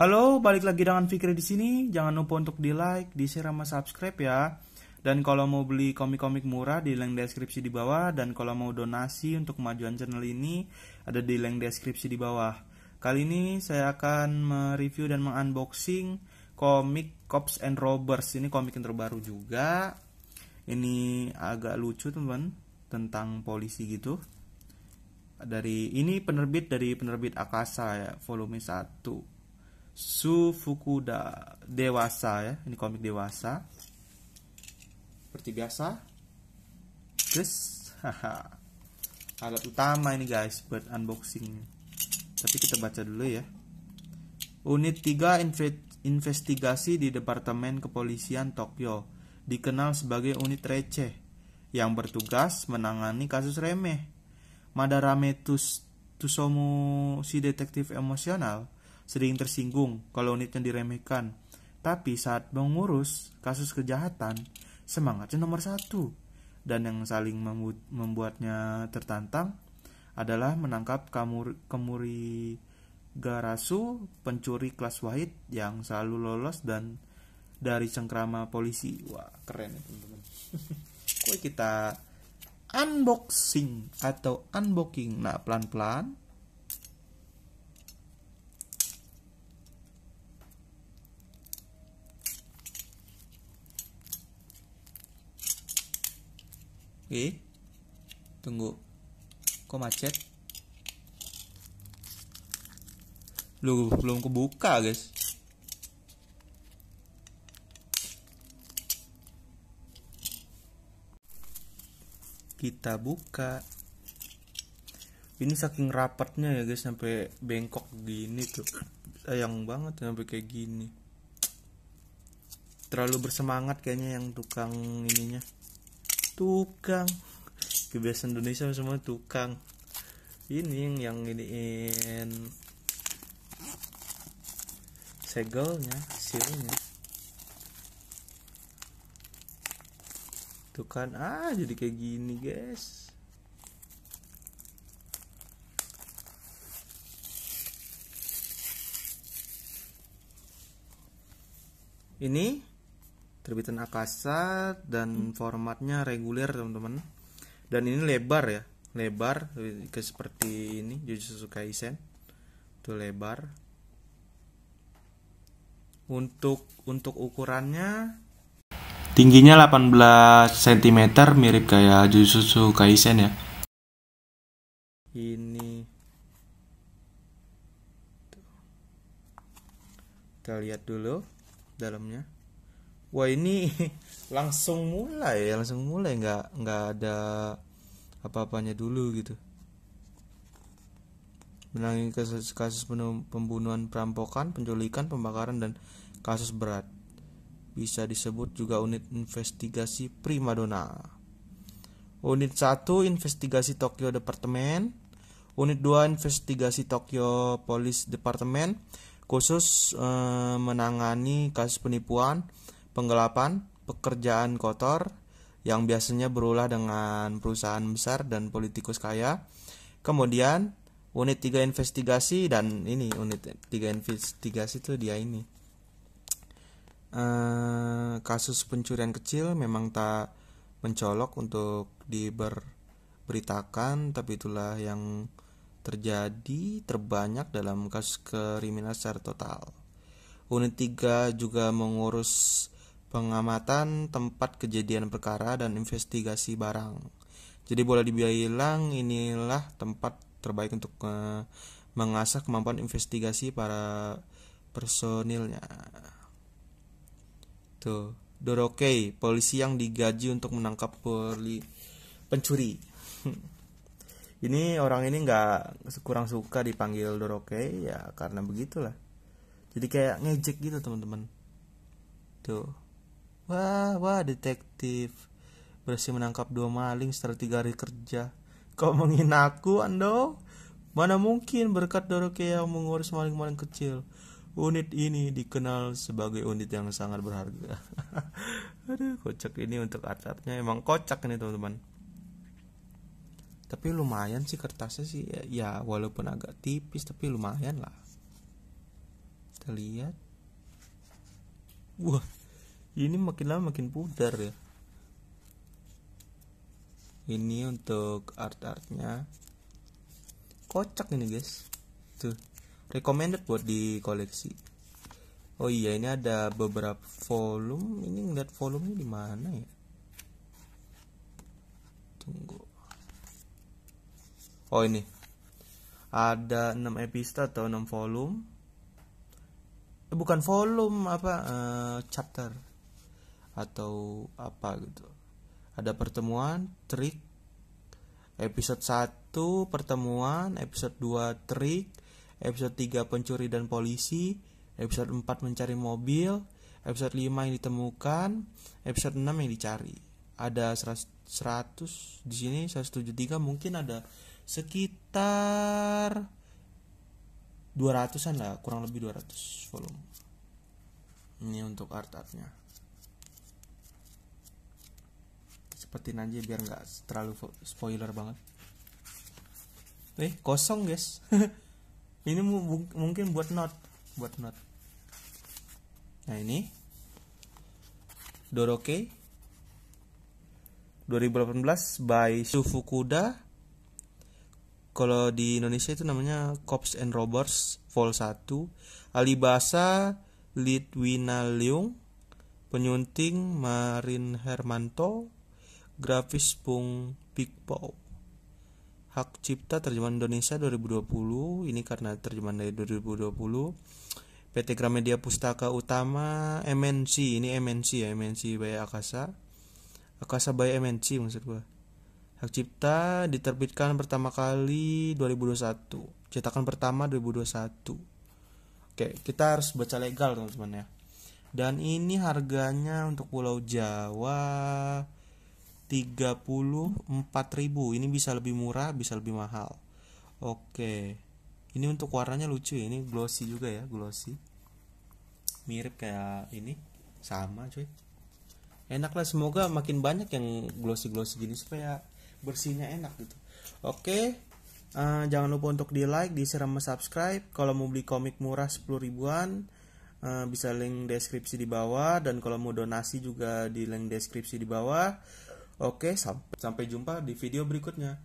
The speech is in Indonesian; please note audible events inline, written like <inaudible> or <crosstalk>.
Halo, balik lagi dengan Fikri di sini. Jangan lupa untuk di like, di share, sama subscribe ya. Dan kalau mau beli komik-komik murah di link deskripsi di bawah dan kalau mau donasi untuk kemajuan channel ini ada di link deskripsi di bawah. Kali ini saya akan mereview dan mengunboxing komik Cops and Robbers. Ini komik yang terbaru juga. Ini agak lucu teman tentang polisi gitu. Dari ini penerbit dari penerbit Akasa ya, volume 1. Su Fukuda dewasa ya ini komik dewasa seperti biasa terus haha alat utama ini guys buat unboxing tapi kita baca dulu ya unit 3 investigasi di departemen kepolisian Tokyo dikenal sebagai unit receh yang bertugas menangani kasus remeh Madarame Tus Tusomu si detektif emosional sering tersinggung kalau unitnya diremehkan. Tapi saat mengurus kasus kejahatan, semangatnya nomor satu. Dan yang saling membuatnya tertantang adalah menangkap kamur kemuri Garasu, pencuri kelas wahid yang selalu lolos dan dari cengkrama polisi. Wah, keren ya teman-teman. <laughs> Kue kita unboxing atau unboxing. Nah, pelan-pelan Oke. Tunggu. Kok macet? Lu belum kebuka, guys. Kita buka. Ini saking rapatnya ya, guys, sampai bengkok gini tuh. Sayang banget ya, sampai kayak gini terlalu bersemangat kayaknya yang tukang ininya tukang kebiasaan Indonesia semua tukang ini yang iniin segelnya silnya tuh kan ah jadi kayak gini guys ini terbitan Akasa dan hmm. formatnya reguler teman-teman dan ini lebar ya lebar ke seperti ini Jujutsu Kaisen itu lebar untuk untuk ukurannya tingginya 18 cm mirip kayak Jujutsu Kaisen ya ini kita lihat dulu dalamnya wah ini <laughs> langsung mulai ya, langsung mulai nggak nggak ada apa-apanya dulu gitu menangin kasus-kasus pembunuhan perampokan penculikan pembakaran dan kasus berat bisa disebut juga unit investigasi primadona unit 1 investigasi Tokyo Departemen unit 2 investigasi Tokyo Police Departemen khusus eh, menangani kasus penipuan Penggelapan, pekerjaan kotor yang biasanya berulah dengan perusahaan besar dan politikus kaya. Kemudian unit tiga investigasi dan ini unit tiga investigasi itu dia ini eh, kasus pencurian kecil memang tak mencolok untuk diberitakan tapi itulah yang terjadi terbanyak dalam kasus kriminal secara total unit 3 juga mengurus pengamatan tempat kejadian perkara dan investigasi barang. Jadi boleh dibilang inilah tempat terbaik untuk uh, mengasah kemampuan investigasi para personilnya. Tuh, Dorokei, polisi yang digaji untuk menangkap poli pencuri. <laughs> ini orang ini nggak kurang suka dipanggil Dorokei ya karena begitulah. Jadi kayak ngejek gitu teman-teman. Tuh. Wah, wah detektif. Berhasil menangkap dua maling setelah tiga hari kerja. Kau menghina aku, Ando? Mana mungkin berkat yang mengurus maling-maling kecil. Unit ini dikenal sebagai unit yang sangat berharga. <laughs> Aduh, kocak ini untuk atletnya emang kocak ini teman-teman. Tapi lumayan sih kertasnya sih ya, ya walaupun agak tipis tapi lumayan lah. Kita lihat. Wah, ini makin lama makin pudar ya ini untuk art-artnya kocak ini guys tuh recommended buat di koleksi oh iya ini ada beberapa volume ini ngeliat volumenya di mana ya tunggu oh ini ada 6 episode atau 6 volume eh, bukan volume apa uh, chapter atau apa gitu ada pertemuan trik episode 1 pertemuan episode 2 trik episode 3 pencuri dan polisi episode 4 mencari mobil episode 5 yang ditemukan episode 6 yang dicari ada 100, 100 di sini 173 mungkin ada sekitar 200-an lah kurang lebih 200 volume ini untuk art-artnya sepetin aja biar nggak terlalu spoiler banget eh kosong guys <laughs> ini mungkin buat not buat not nah ini Doroke 2018 by Sufukuda kalau di Indonesia itu namanya Cops and Robbers Vol 1 Alibasa Litwina Leung Penyunting Marin Hermanto grafis Bung Big Hak cipta terjemahan Indonesia 2020 ini karena terjemahan dari 2020 PT Gramedia Pustaka Utama MNC ini MNC ya MNC by Akasa Akasa by MNC maksud gua Hak cipta diterbitkan pertama kali 2021 cetakan pertama 2021 Oke kita harus baca legal teman-teman ya dan ini harganya untuk Pulau Jawa ribu ini bisa lebih murah bisa lebih mahal oke ini untuk warnanya lucu ya, ini glossy juga ya glossy mirip kayak ini sama cuy enak lah semoga makin banyak yang glossy glossy gini supaya bersihnya enak gitu oke uh, jangan lupa untuk di like di share sama subscribe kalau mau beli komik murah 10 ribuan Uh, bisa link deskripsi di bawah dan kalau mau donasi juga di link deskripsi di bawah Oke, sam sampai jumpa di video berikutnya.